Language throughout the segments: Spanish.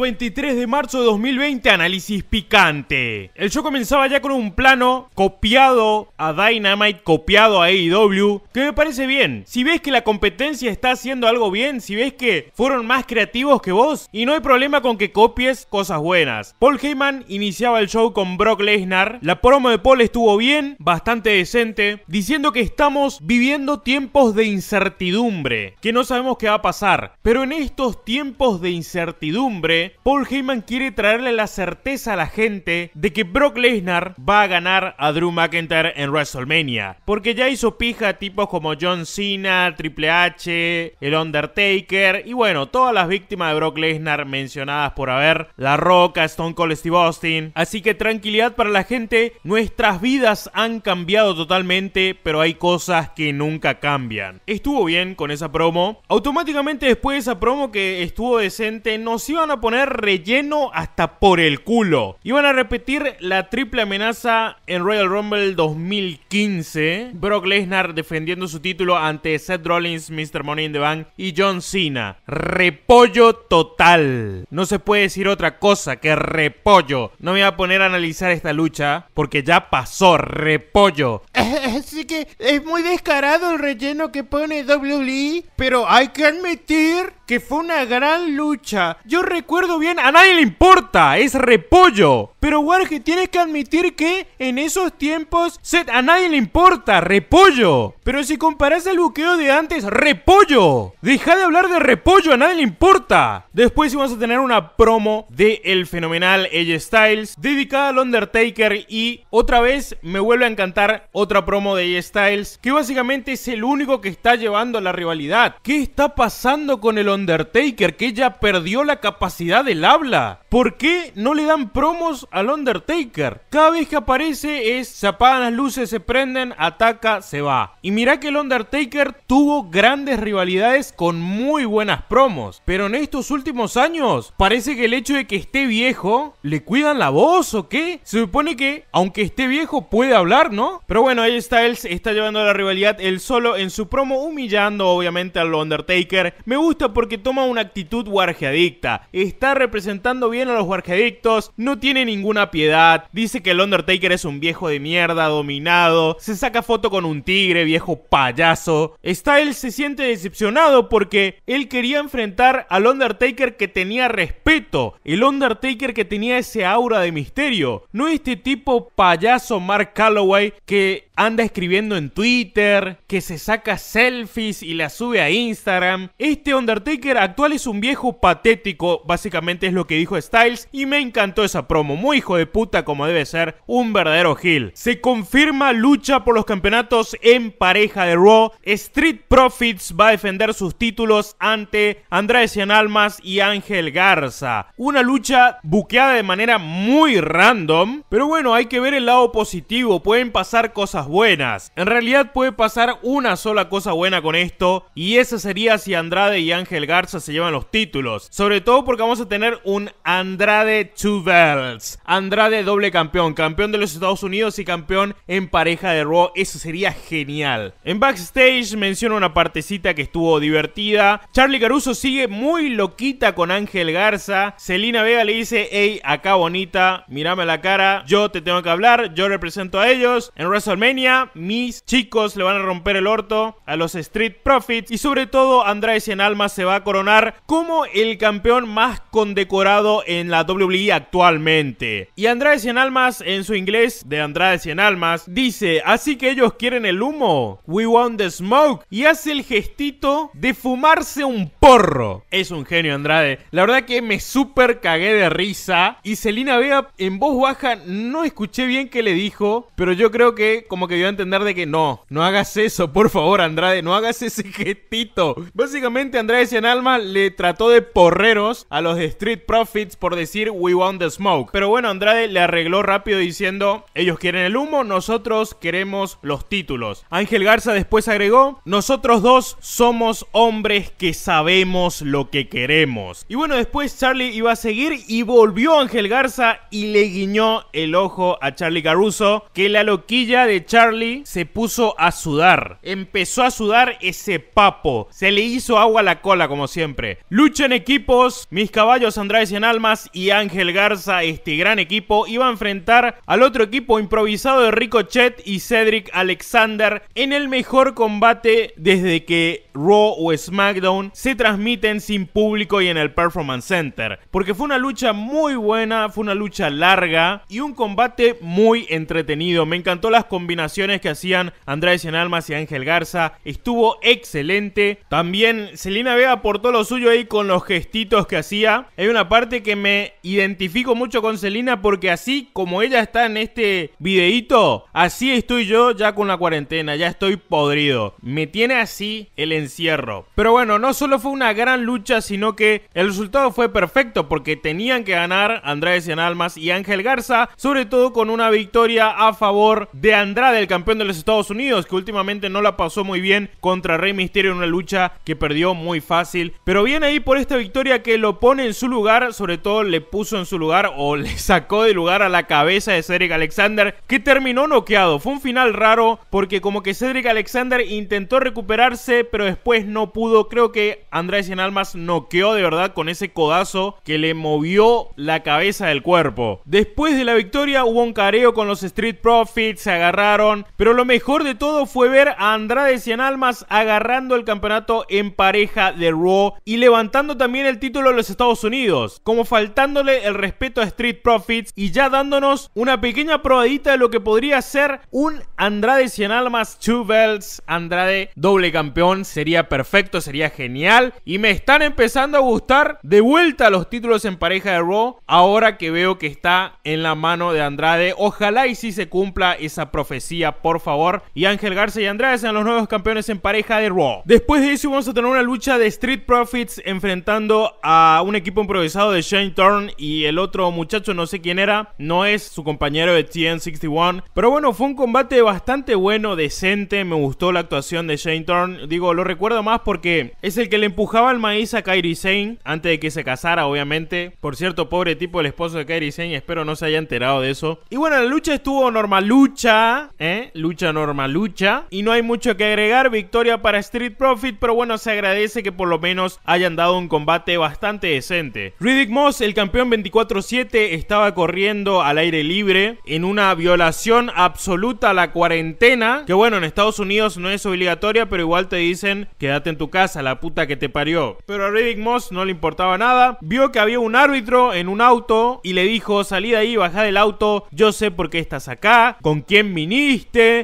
23 de marzo de 2020, análisis picante. El show comenzaba ya con un plano copiado a Dynamite, copiado a AEW, que me parece bien. Si ves que la competencia está haciendo algo bien, si ves que fueron más creativos que vos, y no hay problema con que copies cosas buenas. Paul Heyman iniciaba el show con Brock Lesnar. La promo de Paul estuvo bien, bastante decente, diciendo que estamos viviendo tiempos de incertidumbre, que no sabemos qué va a pasar. Pero en estos tiempos de incertidumbre, Paul Heyman quiere traerle la certeza a la gente de que Brock Lesnar va a ganar a Drew McIntyre en WrestleMania. Porque ya hizo pija a tipos como John Cena, Triple H, El Undertaker y bueno, todas las víctimas de Brock Lesnar mencionadas por haber, La Roca, Stone Cold Steve Austin. Así que tranquilidad para la gente, nuestras vidas han cambiado totalmente, pero hay cosas que nunca cambian. Estuvo bien con esa promo. Automáticamente después de esa promo que estuvo decente, nos iban a poner relleno hasta por el culo. Iban a repetir la triple amenaza en Royal Rumble 2015. Brock Lesnar defendiendo su título ante Seth Rollins, Mr. Money in the Bank y John Cena. Repollo total. No se puede decir otra cosa que repollo. No me voy a poner a analizar esta lucha porque ya pasó. Repollo. Así que es muy descarado el relleno que pone WWE, pero hay que admitir que fue una gran lucha. Yo recuerdo recuerdo bien, a nadie le importa, es repollo. Pero Warge, tienes que admitir que en esos tiempos a nadie le importa, repollo. Pero si comparás el buqueo de antes, repollo. Deja de hablar de repollo, a nadie le importa. Después vamos a tener una promo de el fenomenal AJ Styles dedicada al Undertaker y otra vez me vuelve a encantar otra promo de AJ Styles que básicamente es el único que está llevando a la rivalidad. ¿Qué está pasando con el Undertaker que ya perdió la capacidad del habla. ¿Por qué no le dan promos al Undertaker? Cada vez que aparece es se apagan las luces, se prenden, ataca, se va. Y mirá que el Undertaker tuvo grandes rivalidades con muy buenas promos. Pero en estos últimos años parece que el hecho de que esté viejo, ¿le cuidan la voz o qué? Se supone que aunque esté viejo puede hablar, ¿no? Pero bueno, ahí está él, está llevando la rivalidad él solo en su promo, humillando obviamente al Undertaker. Me gusta porque toma una actitud wargeadicta está representando bien a los huarquedictos, no tiene ninguna piedad, dice que el Undertaker es un viejo de mierda, dominado, se saca foto con un tigre, viejo payaso. él se siente decepcionado porque él quería enfrentar al Undertaker que tenía respeto, el Undertaker que tenía ese aura de misterio, no este tipo payaso Mark Calloway que anda escribiendo en Twitter, que se saca selfies y la sube a Instagram. Este Undertaker actual es un viejo patético, básicamente es lo que dijo Styles, y me encantó esa promo, muy hijo de puta como debe ser, un verdadero heel. Se confirma lucha por los campeonatos en pareja de Raw, Street Profits va a defender sus títulos ante Andrade Cienalmas y Ángel Garza. Una lucha buqueada de manera muy random, pero bueno, hay que ver el lado positivo, pueden pasar cosas buenas. En realidad puede pasar una sola cosa buena con esto y esa sería si Andrade y Ángel Garza se llevan los títulos. Sobre todo porque vamos a tener un Andrade Two Belts. Andrade doble campeón, campeón de los Estados Unidos y campeón en pareja de Raw. Eso sería genial. En backstage menciona una partecita que estuvo divertida. Charlie Caruso sigue muy loquita con Ángel Garza. Celina Vega le dice, hey, acá bonita, mírame la cara, yo te tengo que hablar, yo represento a ellos. En WrestleMania mis chicos le van a romper el orto a los Street Profits y sobre todo Andrade Cien Almas se va a coronar como el campeón más condecorado en la WWE actualmente. Y Andrade Cien Almas en su inglés de Andrade Cien Almas dice, así que ellos quieren el humo, we want the smoke y hace el gestito de fumarse un porro. Es un genio Andrade, la verdad que me super cagué de risa y Celina Vega en voz baja no escuché bien qué le dijo, pero yo creo que como que dio a entender de que no, no hagas eso, por favor, Andrade, no hagas ese gestito. Básicamente, Andrade Cien Alma le trató de porreros a los de Street Profits por decir We want the smoke. Pero bueno, Andrade le arregló rápido diciendo ellos quieren el humo, nosotros queremos los títulos. Ángel Garza después agregó, nosotros dos somos hombres que sabemos lo que queremos. Y bueno, después Charlie iba a seguir y volvió Ángel Garza y le guiñó el ojo a Charlie Caruso, que la loquilla de Charlie Charlie se puso a sudar. Empezó a sudar ese papo. Se le hizo agua a la cola, como siempre. Lucha en equipos. Mis caballos Andrade Cien Almas y Ángel Garza, este gran equipo, iba a enfrentar al otro equipo improvisado de Ricochet y Cedric Alexander en el mejor combate desde que Raw o SmackDown se transmiten sin público y en el Performance Center. Porque fue una lucha muy buena, fue una lucha larga y un combate muy entretenido. Me encantó las combinaciones que hacían Andrade en Almas y Ángel Garza. Estuvo excelente. También Selena Vega aportó lo suyo ahí con los gestitos que hacía. Hay una parte que me identifico mucho con Celina. porque así como ella está en este videíto, así estoy yo ya con la cuarentena, ya estoy podrido. Me tiene así el encierro. Pero bueno, no solo fue una gran lucha, sino que el resultado fue perfecto porque tenían que ganar Andrade en Almas y Ángel Garza, sobre todo con una victoria a favor de Andrade del campeón de los Estados Unidos, que últimamente no la pasó muy bien contra Rey Misterio en una lucha que perdió muy fácil. Pero viene ahí por esta victoria que lo pone en su lugar, sobre todo le puso en su lugar o le sacó de lugar a la cabeza de Cedric Alexander, que terminó noqueado. Fue un final raro porque como que Cedric Alexander intentó recuperarse, pero después no pudo. Creo que Andrés en Almas noqueó de verdad con ese codazo que le movió la cabeza del cuerpo. Después de la victoria hubo un careo con los Street Profits, se agarraron pero lo mejor de todo fue ver a Andrade Cien Almas agarrando el campeonato en pareja de Raw y levantando también el título de los Estados Unidos, como faltándole el respeto a Street Profits y ya dándonos una pequeña probadita de lo que podría ser un Andrade Cien Almas Two Belts Andrade doble campeón. Sería perfecto, sería genial. Y me están empezando a gustar de vuelta los títulos en pareja de Raw ahora que veo que está en la mano de Andrade. Ojalá y si se cumpla esa profesión por favor. Y Ángel Garza y Andrade sean los nuevos campeones en pareja de Raw. Después de eso vamos a tener una lucha de Street Profits enfrentando a un equipo improvisado de Shane Thorne y el otro muchacho, no sé quién era, no es su compañero de TN61. Pero bueno, fue un combate bastante bueno, decente, me gustó la actuación de Shane Thorne. Digo, lo recuerdo más porque es el que le empujaba el maíz a Kairi Sane antes de que se casara, obviamente. Por cierto, pobre tipo, el esposo de Kairi Sane, espero no se haya enterado de eso. Y bueno, la lucha estuvo normal lucha. ¿eh? Lucha normal, lucha. Y no hay mucho que agregar, victoria para Street Profit, pero bueno, se agradece que por lo menos hayan dado un combate bastante decente. Riddick Moss, el campeón 24-7, estaba corriendo al aire libre en una violación absoluta a la cuarentena, que bueno, en Estados Unidos no es obligatoria, pero igual te dicen, quédate en tu casa, la puta que te parió. Pero a Riddick Moss no le importaba nada, vio que había un árbitro en un auto y le dijo, salí de ahí, bajá del auto, yo sé por qué estás acá, con quién viniste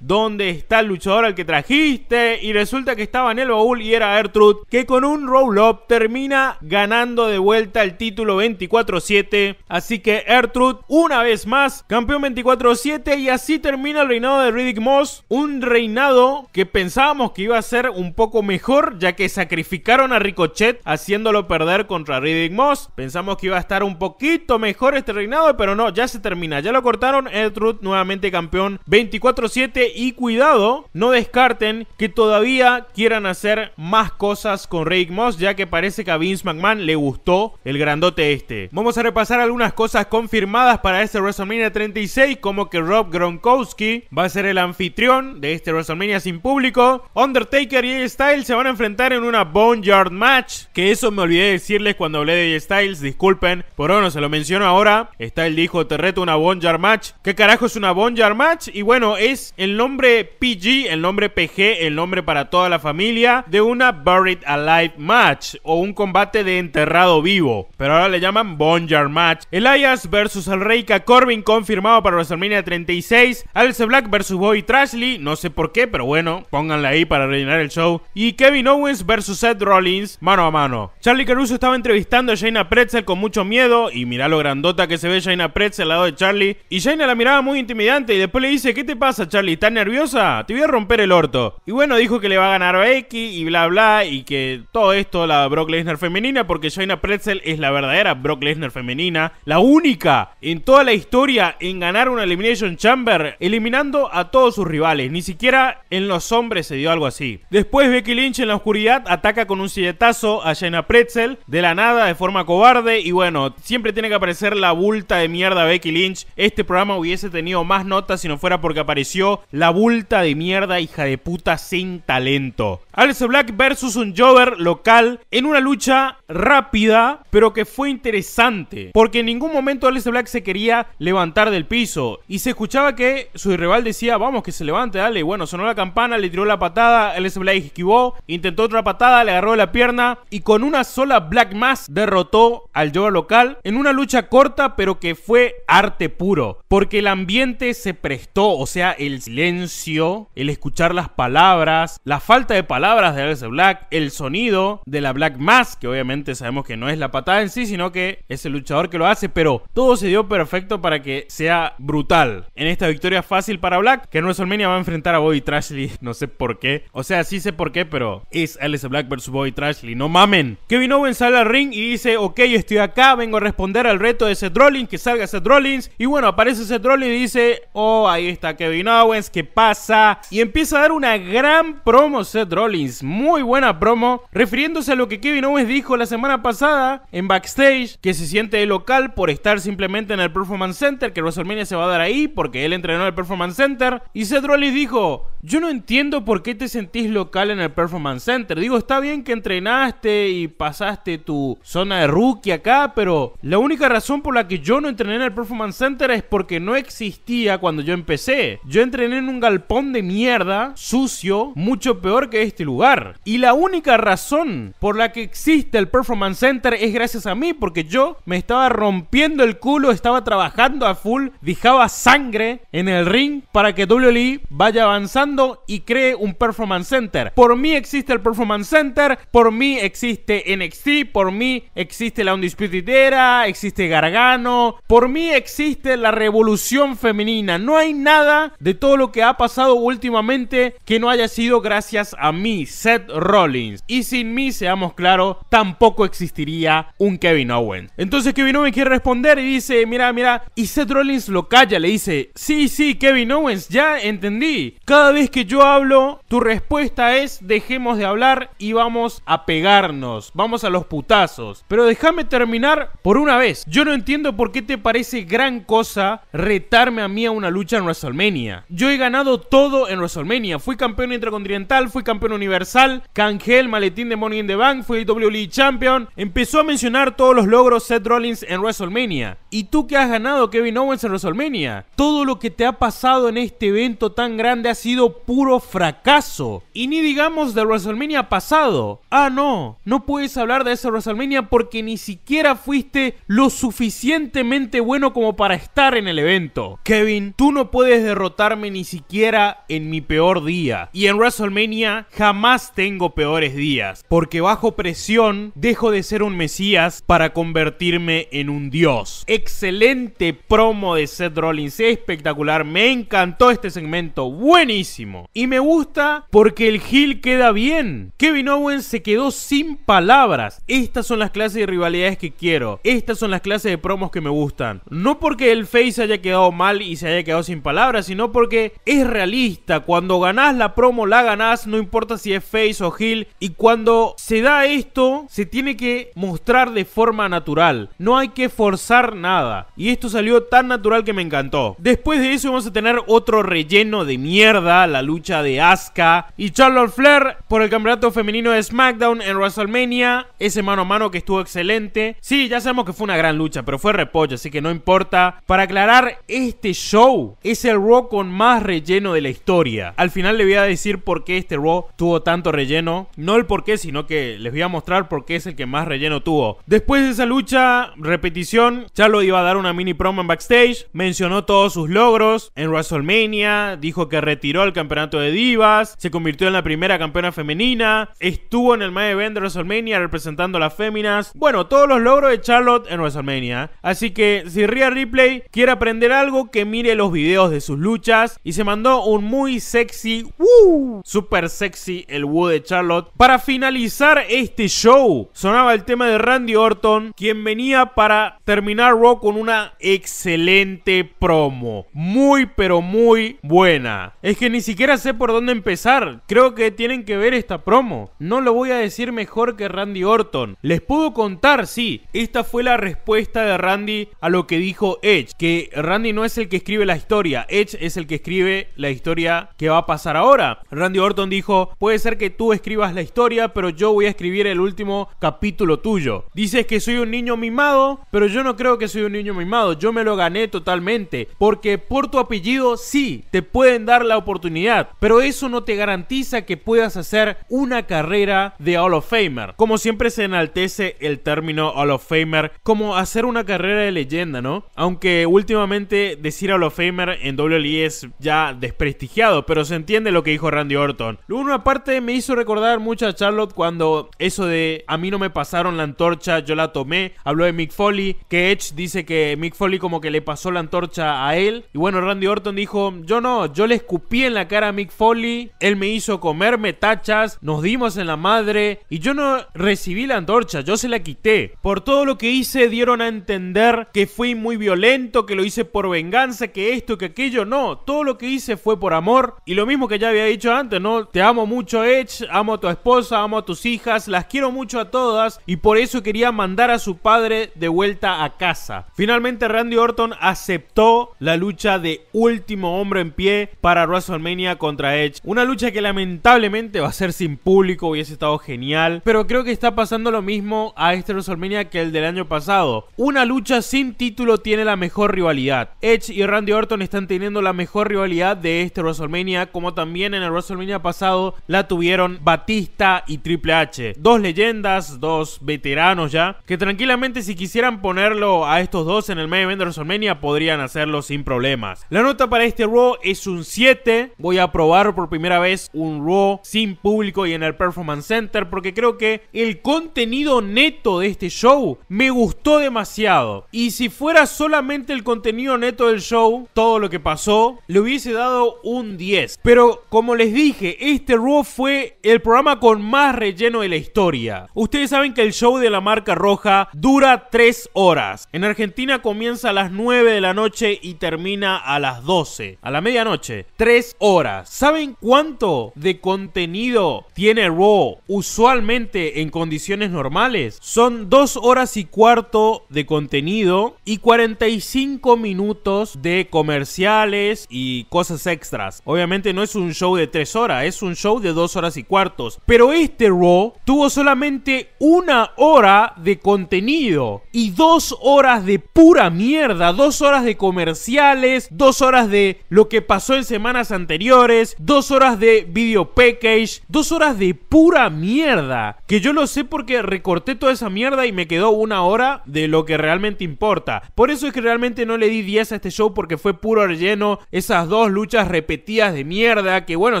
¿Dónde está el luchador al que trajiste? Y resulta que estaba en el baúl y era Ertrud que con un roll-up termina ganando de vuelta el título 24-7. Así que Ertrud una vez más, campeón 24-7 y así termina el reinado de Riddick Moss. Un reinado que pensábamos que iba a ser un poco mejor, ya que sacrificaron a Ricochet haciéndolo perder contra Riddick Moss. Pensamos que iba a estar un poquito mejor este reinado, pero no, ya se termina. Ya lo cortaron. Ertrud nuevamente campeón 24 24 y cuidado, no descarten que todavía quieran hacer más cosas con Rick Moss, ya que parece que a Vince McMahon le gustó el grandote este. Vamos a repasar algunas cosas confirmadas para este WrestleMania 36, como que Rob Gronkowski va a ser el anfitrión de este WrestleMania sin público, Undertaker y AJ Styles se van a enfrentar en una Boneyard Match, que eso me olvidé decirles cuando hablé de Styles, disculpen, pero no se lo menciono ahora. Styles dijo, te reto una Boneyard Match. ¿Qué carajo es una Boneyard Match? Y bueno, es el nombre PG, el nombre PG, el nombre para toda la familia de una Buried Alive Match o un combate de enterrado vivo. Pero ahora le llaman Bonjar Match. Elias versus el Reika Corbin confirmado para WrestleMania 36. Alice Black versus boy Trashley, no sé por qué, pero bueno, pónganla ahí para rellenar el show. Y Kevin Owens versus Seth Rollins, mano a mano. Charlie Caruso estaba entrevistando a Jaina Pretzel con mucho miedo y mirá lo grandota que se ve Jaina Pretzel al lado de Charlie. Y Jaina la miraba muy intimidante y después le dice, ¿qué te a Charlie? ¿Estás nerviosa? Te voy a romper el orto. Y bueno, dijo que le va a ganar Becky y bla bla, y que todo esto la Brock Lesnar femenina, porque Shayna Pretzel es la verdadera Brock Lesnar femenina, la única en toda la historia en ganar una Elimination Chamber, eliminando a todos sus rivales. Ni siquiera en los hombres se dio algo así. Después, Becky Lynch en la oscuridad ataca con un silletazo a Shayna Pretzel de la nada, de forma cobarde, y bueno, siempre tiene que aparecer la bulta de mierda Becky Lynch. Este programa hubiese tenido más notas si no fuera porque apareció apareció la bulta de mierda hija de puta sin talento. Alex Black versus un Jover local en una lucha rápida, pero que fue interesante. Porque en ningún momento Alex Black se quería levantar del piso. Y se escuchaba que su rival decía, vamos que se levante, dale. Bueno, sonó la campana, le tiró la patada, Alex Black esquivó, intentó otra patada, le agarró la pierna. Y con una sola Black más derrotó al Jover local en una lucha corta, pero que fue arte puro. Porque el ambiente se prestó, o sea el silencio, el escuchar las palabras, la falta de palabras de Alice Black, el sonido de la Black Mass, que obviamente sabemos que no es la patada en sí, sino que es el luchador que lo hace, pero todo se dio perfecto para que sea brutal. En esta victoria fácil para Black, que en WrestleMania va a enfrentar a Bobby Trashley, no sé por qué. O sea, sí sé por qué, pero es Alice Black versus Bobby Trashley, no mamen. Kevin Owens sale al ring y dice, ok, estoy acá, vengo a responder al reto de Seth Rollins, que salga Seth Rollins. Y bueno, aparece Seth Rollins y dice, oh, ahí está Kevin Kevin Owens, ¿qué pasa? Y empieza a dar una gran promo Seth Rollins, muy buena promo, refiriéndose a lo que Kevin Owens dijo la semana pasada en backstage, que se siente local por estar simplemente en el Performance Center, que WrestleMania se va a dar ahí porque él entrenó en el Performance Center. Y Seth Rollins dijo, yo no entiendo por qué te sentís local en el Performance Center. Digo, está bien que entrenaste y pasaste tu zona de rookie acá, pero la única razón por la que yo no entrené en el Performance Center es porque no existía cuando yo empecé yo entrené en un galpón de mierda, sucio, mucho peor que este lugar. Y la única razón por la que existe el Performance Center es gracias a mí, porque yo me estaba rompiendo el culo, estaba trabajando a full, dejaba sangre en el ring para que WWE vaya avanzando y cree un Performance Center. Por mí existe el Performance Center, por mí existe NXT, por mí existe la Undisputed Era, existe Gargano, por mí existe la revolución femenina. No hay nada de todo lo que ha pasado últimamente que no haya sido gracias a mí, Seth Rollins. Y sin mí, seamos claros, tampoco existiría un Kevin Owens. Entonces Kevin Owens quiere responder y dice, mira, mira, y Seth Rollins lo calla, le dice, sí, sí, Kevin Owens, ya entendí. Cada vez que yo hablo, tu respuesta es, dejemos de hablar y vamos a pegarnos, vamos a los putazos. Pero déjame terminar por una vez. Yo no entiendo por qué te parece gran cosa retarme a mí a una lucha en WrestleMania. Yo he ganado todo en WrestleMania. Fui campeón intercontinental, fui campeón universal, cangel maletín de Money in the Bank, fui WWE Champion. Empezó a mencionar todos los logros Seth Rollins en WrestleMania. ¿Y tú qué has ganado Kevin Owens en WrestleMania? Todo lo que te ha pasado en este evento tan grande ha sido puro fracaso. Y ni digamos de WrestleMania pasado. Ah, no, no puedes hablar de ese WrestleMania porque ni siquiera fuiste lo suficientemente bueno como para estar en el evento. Kevin, tú no puedes derrotar ...rotarme ni siquiera en mi peor día. Y en WrestleMania jamás tengo peores días, porque bajo presión dejo de ser un Mesías para convertirme en un Dios. Excelente promo de Seth Rollins, espectacular, me encantó este segmento, buenísimo. Y me gusta porque el Hill queda bien. Kevin Owens se quedó sin palabras. Estas son las clases de rivalidades que quiero. Estas son las clases de promos que me gustan. No porque el face haya quedado mal y se haya quedado sin palabras, sino porque es realista. Cuando ganás la promo, la ganás, no importa si es face o heel. Y cuando se da esto, se tiene que mostrar de forma natural. No hay que forzar nada. Y esto salió tan natural que me encantó. Después de eso vamos a tener otro relleno de mierda, la lucha de Asuka y Charlotte Flair por el campeonato femenino de SmackDown en WrestleMania. Ese mano a mano que estuvo excelente. Sí, ya sabemos que fue una gran lucha, pero fue repollo, así que no importa. Para aclarar, este show es el rock con más relleno de la historia. Al final le voy a decir por qué este Raw tuvo tanto relleno. No el por qué, sino que les voy a mostrar por qué es el que más relleno tuvo. Después de esa lucha, repetición, Charlotte iba a dar una mini promo en backstage. Mencionó todos sus logros en WrestleMania. Dijo que retiró el campeonato de Divas. Se convirtió en la primera campeona femenina. Estuvo en el main event de WrestleMania representando a las féminas. Bueno, todos los logros de Charlotte en WrestleMania. Así que si Rhea Ripley quiere aprender algo, que mire los videos de sus luchas y se mandó un muy sexy, woo, super sexy el woo de Charlotte. Para finalizar este show, sonaba el tema de Randy Orton, quien venía para terminar Raw con una excelente promo. Muy, pero muy buena. Es que ni siquiera sé por dónde empezar. Creo que tienen que ver esta promo. No lo voy a decir mejor que Randy Orton. Les puedo contar, sí. Esta fue la respuesta de Randy a lo que dijo Edge. Que Randy no es el que escribe la historia. Edge es el que escribe la historia que va a pasar ahora. Randy Orton dijo, puede ser que tú escribas la historia, pero yo voy a escribir el último capítulo tuyo. Dices que soy un niño mimado, pero yo no creo que soy un niño mimado, yo me lo gané totalmente, porque por tu apellido sí, te pueden dar la oportunidad, pero eso no te garantiza que puedas hacer una carrera de Hall of Famer. Como siempre se enaltece el término Hall of Famer como hacer una carrera de leyenda, ¿no? Aunque últimamente decir Hall of Famer en WWE y es ya desprestigiado, pero se entiende lo que dijo Randy Orton. una aparte me hizo recordar mucho a Charlotte cuando eso de a mí no me pasaron la antorcha, yo la tomé. Habló de Mick Foley, que Edge dice que Mick Foley como que le pasó la antorcha a él. Y bueno, Randy Orton dijo, yo no, yo le escupí en la cara a Mick Foley, él me hizo comerme tachas, nos dimos en la madre y yo no recibí la antorcha, yo se la quité. Por todo lo que hice dieron a entender que fui muy violento, que lo hice por venganza, que esto, que aquello, no no, todo lo que hice fue por amor. Y lo mismo que ya había dicho antes, ¿no? Te amo mucho, Edge, amo a tu esposa, amo a tus hijas, las quiero mucho a todas y por eso quería mandar a su padre de vuelta a casa. Finalmente Randy Orton aceptó la lucha de último hombre en pie para WrestleMania contra Edge. Una lucha que lamentablemente va a ser sin público, hubiese estado genial, pero creo que está pasando lo mismo a este WrestleMania que el del año pasado. Una lucha sin título tiene la mejor rivalidad. Edge y Randy Orton están teniendo la mejor rivalidad de este WrestleMania, como también en el WrestleMania pasado la tuvieron Batista y Triple H. Dos leyendas, dos veteranos ya, que tranquilamente si quisieran ponerlo a estos dos en el main event de WrestleMania podrían hacerlo sin problemas. La nota para este Raw es un 7. Voy a probar por primera vez un Raw sin público y en el Performance Center porque creo que el contenido neto de este show me gustó demasiado. Y si fuera solamente el contenido neto del show, todo lo que pasó le hubiese dado un 10. Pero como les dije, este Raw fue el programa con más relleno de la historia. Ustedes saben que el show de la marca roja dura 3 horas. En Argentina comienza a las 9 de la noche y termina a las 12. A la medianoche. 3 horas. ¿Saben cuánto de contenido tiene Raw usualmente en condiciones normales? Son 2 horas y cuarto de contenido y 45 minutos de comerciales y cosas extras. Obviamente no es un show de 3 horas, es un show de 2 horas y cuartos. Pero este Raw tuvo solamente una hora de contenido y 2 horas de pura mierda, 2 horas de comerciales, 2 horas de lo que pasó en semanas anteriores, 2 horas de video package, 2 horas de pura mierda. Que yo lo sé porque recorté toda esa mierda y me quedó una hora de lo que realmente importa. Por eso es que realmente no le di 10 a este show porque fue puro relleno esas dos luchas repetidas de mierda, que bueno,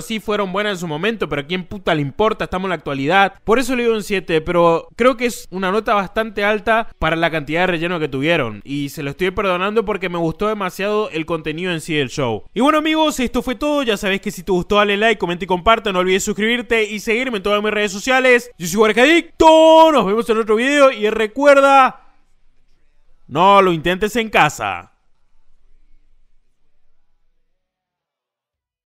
sí fueron buenas en su momento, pero a quién puta le importa, estamos en la actualidad. Por eso le doy un 7, pero creo que es una nota bastante alta para la cantidad de relleno que tuvieron. Y se lo estoy perdonando porque me gustó demasiado el contenido en sí del show. Y bueno amigos, esto fue todo. Ya sabéis que si te gustó dale like, comenta y comparte. No olvides suscribirte y seguirme en todas mis redes sociales. Yo soy Warcadicto. Nos vemos en otro video y recuerda... No lo intentes en casa.